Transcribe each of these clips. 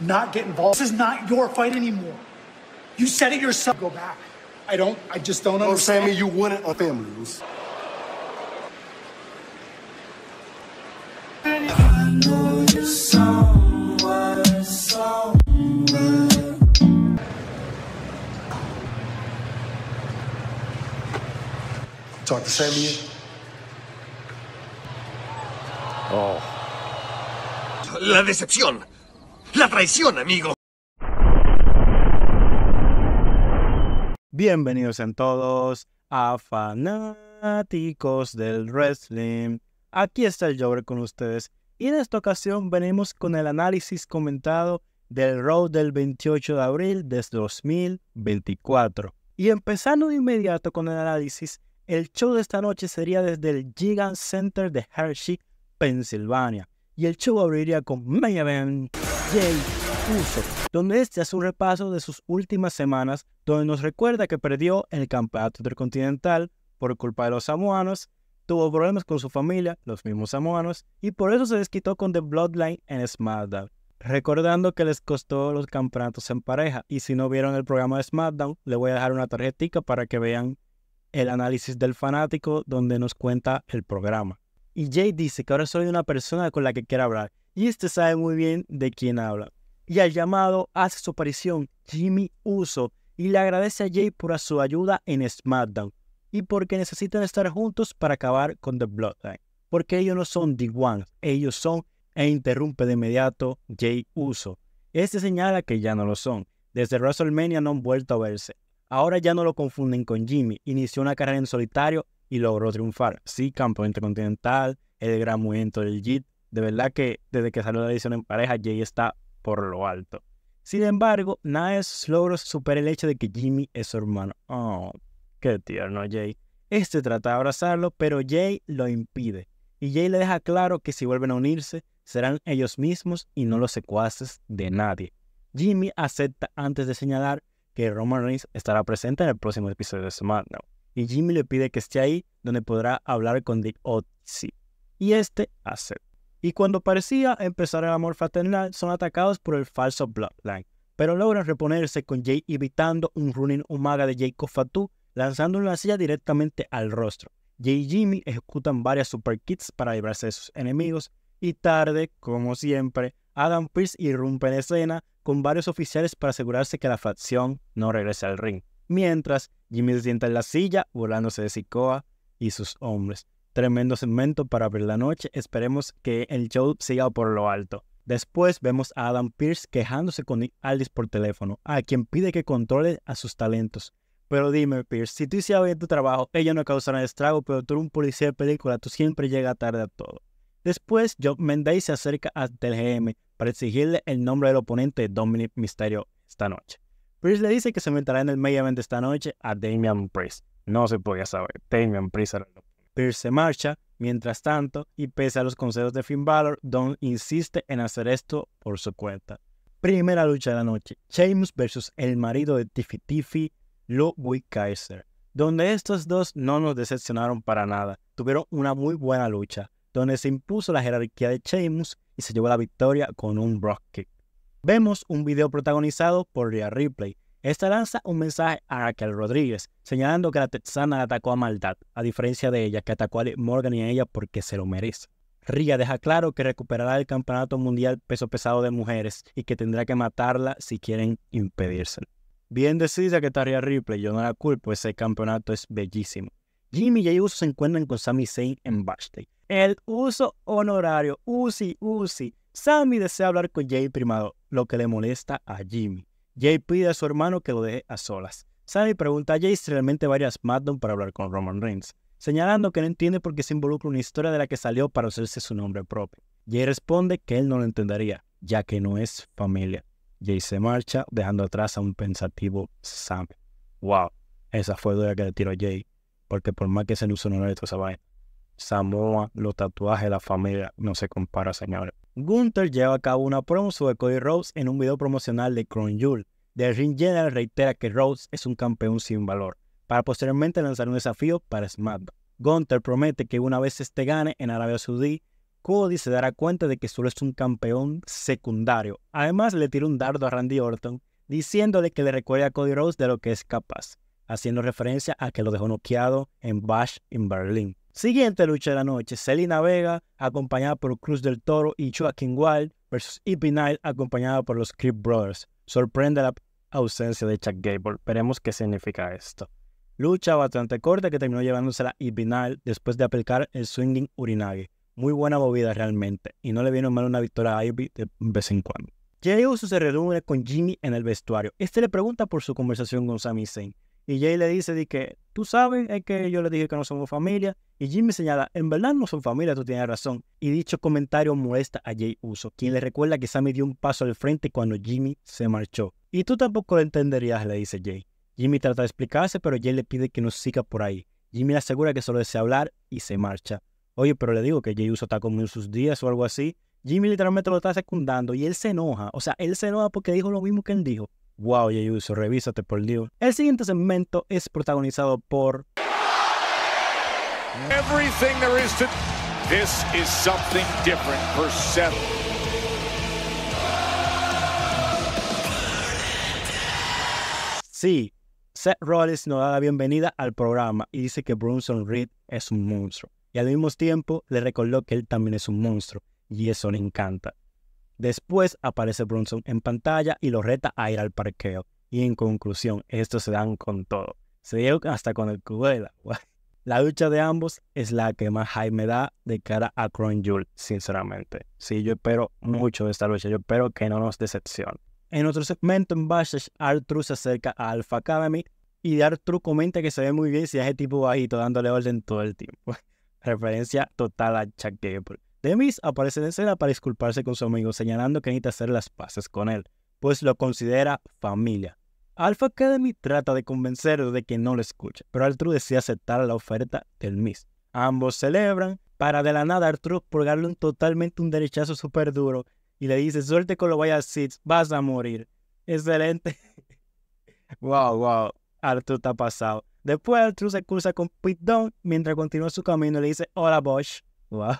not get involved. This is not your fight anymore. You said it yourself. Go back. I don't, I just don't no, understand. Sammy, you wouldn't on rules. Talk to Sammy Oh. La decepción. La traición, amigo. Bienvenidos en todos a Fanáticos del Wrestling. Aquí está el Jover con ustedes y en esta ocasión venimos con el análisis comentado del Road del 28 de abril de 2024. Y empezando de inmediato con el análisis, el show de esta noche sería desde el Gigant Center de Hershey, Pensilvania. Y el show abriría con Mayhem... Jay Uso, donde este hace un repaso de sus últimas semanas, donde nos recuerda que perdió el campeonato intercontinental por culpa de los samoanos, tuvo problemas con su familia, los mismos samoanos, y por eso se desquitó con The Bloodline en SmackDown. Recordando que les costó los campeonatos en pareja, y si no vieron el programa de SmackDown, le voy a dejar una tarjetita para que vean el análisis del fanático donde nos cuenta el programa. Y Jay dice que ahora soy una persona con la que quiere hablar, y este sabe muy bien de quién habla. Y al llamado hace su aparición Jimmy Uso y le agradece a Jay por su ayuda en SmackDown y porque necesitan estar juntos para acabar con The Bloodline. Porque ellos no son The One. ellos son e interrumpe de inmediato Jay Uso. Este señala que ya no lo son. Desde WrestleMania no han vuelto a verse. Ahora ya no lo confunden con Jimmy. Inició una carrera en solitario y logró triunfar. Sí, campeón intercontinental, el gran momento del JIT, de verdad que desde que salió la edición en pareja, Jay está por lo alto. Sin embargo, nada de sus logros supera el hecho de que Jimmy es su hermano. Oh, qué tierno Jay. Este trata de abrazarlo, pero Jay lo impide. Y Jay le deja claro que si vuelven a unirse, serán ellos mismos y no los secuaces de nadie. Jimmy acepta antes de señalar que Roman Reigns estará presente en el próximo episodio de Now. Y Jimmy le pide que esté ahí donde podrá hablar con Dick Otzi. Y este acepta y cuando parecía empezar el amor fraternal, son atacados por el falso Bloodline, pero logran reponerse con Jay evitando un running Umaga de Jacob Fatu, lanzando una silla directamente al rostro. Jay y Jimmy ejecutan varias superkits para librarse de sus enemigos, y tarde, como siempre, Adam Pearce irrumpe en escena con varios oficiales para asegurarse que la facción no regrese al ring, mientras Jimmy se sienta en la silla volándose de Sikoa y sus hombres. Tremendo segmento para abrir la noche. Esperemos que el show siga por lo alto. Después vemos a Adam Pierce quejándose con Nick Aldis por teléfono, a quien pide que controle a sus talentos. Pero dime, Pierce, si tú hicieras bien tu trabajo, ella no causará estrago, pero tú eres un policía de película, tú siempre llegas tarde a todo. Después, Job Menday se acerca a el GM para exigirle el nombre del oponente de Dominic Mysterio esta noche. Pierce le dice que se meterá en el main event esta noche a Damian Priest. No se podía saber, Damian Priest era el Pierce se marcha, mientras tanto, y pese a los consejos de Finn Balor, Don insiste en hacer esto por su cuenta. Primera lucha de la noche, James versus el marido de Tiffy Tiffy, Ludwig Kaiser, donde estos dos no nos decepcionaron para nada. Tuvieron una muy buena lucha, donde se impuso la jerarquía de James y se llevó la victoria con un rock kick. Vemos un video protagonizado por Ria Ripley, esta lanza un mensaje a Raquel Rodríguez, señalando que la texana atacó a maldad, a diferencia de ella que atacó a Morgan y a ella porque se lo merece. Ria deja claro que recuperará el Campeonato Mundial Peso Pesado de Mujeres y que tendrá que matarla si quieren impedírselo. Bien decida que estaría Ripley, yo no la culpo, ese campeonato es bellísimo. Jimmy y Uso se encuentran con Sammy Zayn en Backstage. El uso honorario, Uzi, Uzi. Sammy desea hablar con Jay Primado, lo que le molesta a Jimmy. Jay pide a su hermano que lo deje a solas. Sammy pregunta a Jay si realmente va a ir SmackDown para hablar con Roman Reigns, señalando que no entiende por qué se involucra una historia de la que salió para hacerse su nombre propio. Jay responde que él no lo entendería, ya que no es familia. Jay se marcha, dejando atrás a un pensativo Sammy. Wow, esa fue la que le tiró Jay, porque por más que se le usó honor estos Samoa, los tatuajes, la familia, no se compara, señores. Gunther lleva a cabo una promo sobre Cody Rhodes en un video promocional de Crown Jewel. The Ring General reitera que Rhodes es un campeón sin valor, para posteriormente lanzar un desafío para SmackDown. Gunther promete que una vez este gane en Arabia Saudí, Cody se dará cuenta de que solo es un campeón secundario. Además, le tira un dardo a Randy Orton, diciéndole que le recuerde a Cody Rhodes de lo que es capaz, haciendo referencia a que lo dejó noqueado en Bash en Berlín. Siguiente lucha de la noche, Selina Vega, acompañada por Cruz del Toro y Joaquin Wild, versus Ip Nile, acompañada por los Creep Brothers. Sorprende la ausencia de Chuck Gable. Veremos qué significa esto. Lucha bastante corta que terminó llevándosela la Nile después de aplicar el swinging Urinage. Muy buena movida realmente, y no le vino mal una victoria a Ivy de vez en cuando. Jey Uso se reúne con Jimmy en el vestuario. Este le pregunta por su conversación con Sami Zayn. Y Jay le dice de que, tú sabes, es que yo le dije que no somos familia. Y Jimmy señala, en verdad no son familia, tú tienes razón. Y dicho comentario molesta a Jay Uso, quien le recuerda que Sammy dio un paso al frente cuando Jimmy se marchó. Y tú tampoco lo entenderías, le dice Jay. Jimmy trata de explicarse, pero Jay le pide que no siga por ahí. Jimmy le asegura que solo desea hablar y se marcha. Oye, pero le digo que Jay Uso está comiendo sus días o algo así. Jimmy literalmente lo está secundando y él se enoja. O sea, él se enoja porque dijo lo mismo que él dijo. Wow, Yayuso, revísate por Dios. El siguiente segmento es protagonizado por. Sí, Seth Rollins nos da la bienvenida al programa y dice que Brunson Reed es un monstruo. Y al mismo tiempo le recordó que él también es un monstruo. Y eso le encanta. Después aparece Brunson en pantalla y lo reta a ir al parqueo. Y en conclusión, estos se dan con todo. Se dieron hasta con el cubo La lucha de ambos es la que más me da de cara a Crown sinceramente. Sí, yo espero mucho de esta lucha. Yo espero que no nos decepcione. En otro segmento en Bashash, Artru se acerca a Alpha Academy y Artru comenta que se ve muy bien si es el tipo bajito dándole orden todo el tiempo. Referencia total a Chuck Gable. Demis aparece en escena para disculparse con su amigo, señalando que necesita hacer las paces con él, pues lo considera familia. Alpha Academy trata de convencerlo de que no lo escuche, pero Arturo decide aceptar la oferta del Miss. Ambos celebran, para de la nada Arturo purgarle un totalmente un derechazo súper duro y le dice, suerte con lo vaya Seeds, vas a morir. Excelente. wow, wow, Arturo está pasado. Después Arturo se cruza con Pit Don mientras continúa su camino y le dice, hola Bosch. Wow.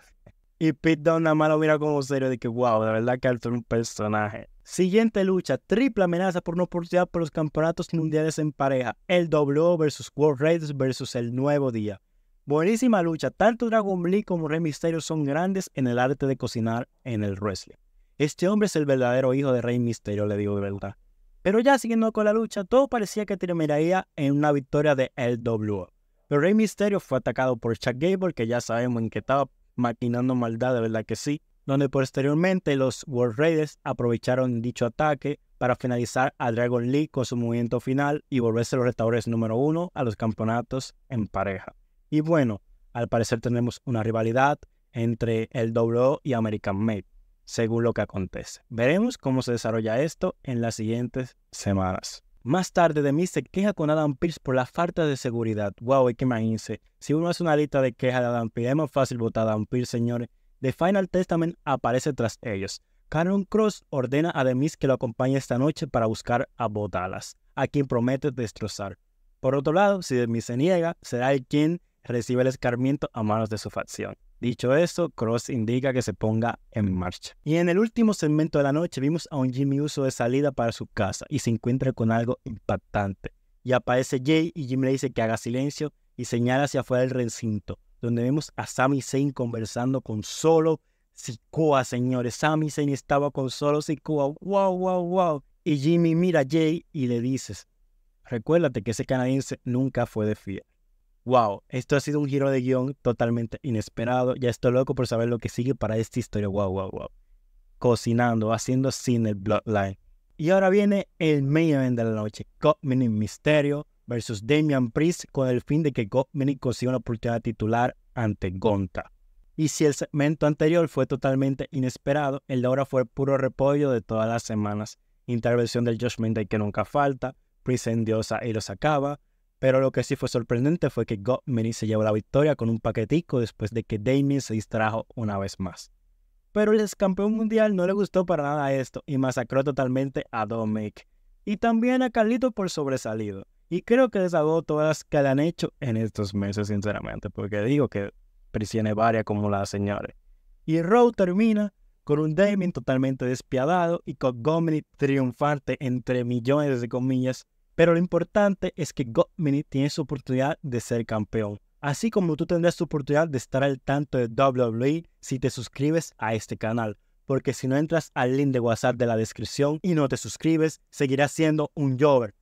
Y Pete Dunne nada más lo mira como serio de que, wow, de verdad que alto es un personaje. Siguiente lucha, triple amenaza por una oportunidad por los campeonatos mundiales en pareja. El W versus World Raiders versus El Nuevo Día. Buenísima lucha, tanto Dragon Lee como Rey Mysterio son grandes en el arte de cocinar en el wrestling. Este hombre es el verdadero hijo de Rey Mysterio, le digo de verdad. Pero ya siguiendo con la lucha, todo parecía que terminaría en una victoria de LWO. Pero Rey Mysterio fue atacado por Chuck Gable, que ya sabemos en qué estaba maquinando maldad, de verdad que sí, donde posteriormente los World Raiders aprovecharon dicho ataque para finalizar a Dragon League con su movimiento final y volverse los restauradores número uno a los campeonatos en pareja. Y bueno, al parecer tenemos una rivalidad entre el WO y American Made, según lo que acontece. Veremos cómo se desarrolla esto en las siguientes semanas. Más tarde, de mí se queja con Adam Pierce por la falta de seguridad. Wow, que imagínense. Si uno hace una lista de quejas de Adam Pierce, es más fácil votar a Adam Pierce, señores. The Final Testament aparece tras ellos. Karen Cross ordena a Demis que lo acompañe esta noche para buscar a Botalas, a quien promete destrozar. Por otro lado, si Demis se niega, será el quien recibe el escarmiento a manos de su facción. Dicho eso, Cross indica que se ponga en marcha. Y en el último segmento de la noche vimos a un Jimmy Uso de salida para su casa y se encuentra con algo impactante. Y aparece Jay y Jimmy le dice que haga silencio y señala hacia afuera del recinto, donde vemos a Sami Zayn conversando con Solo Sikoa, señores. Sami Zayn estaba con Solo Sikoa. ¡Wow, wow, wow! Y Jimmy mira a Jay y le dice, recuérdate que ese canadiense nunca fue de fiel wow, esto ha sido un giro de guión totalmente inesperado. Ya estoy loco por saber lo que sigue para esta historia. Wow, wow, wow. Cocinando, haciendo sin el Bloodline. Y ahora viene el main event de la noche: Godmini Misterio versus Damian Priest con el fin de que Godmini consiga una oportunidad titular ante Gonta. Y si el segmento anterior fue totalmente inesperado, el de ahora fue puro repollo de todas las semanas. Intervención del Judgment Day que nunca falta, Priest endiosa y los acaba. Pero lo que sí fue sorprendente fue que Gottmany se llevó la victoria con un paquetico después de que Damien se distrajo una vez más. Pero el ex campeón mundial no le gustó para nada esto y masacró totalmente a Dominic. Y también a Carlito por sobresalido. Y creo que desahogó todas las que le han hecho en estos meses, sinceramente, porque digo que prisione varias como las señores. Y Rowe termina con un Damien totalmente despiadado y con Gomini triunfante entre millones de comillas pero lo importante es que Godmini tiene su oportunidad de ser campeón. Así como tú tendrás tu oportunidad de estar al tanto de WWE si te suscribes a este canal. Porque si no entras al link de WhatsApp de la descripción y no te suscribes, seguirás siendo un Jover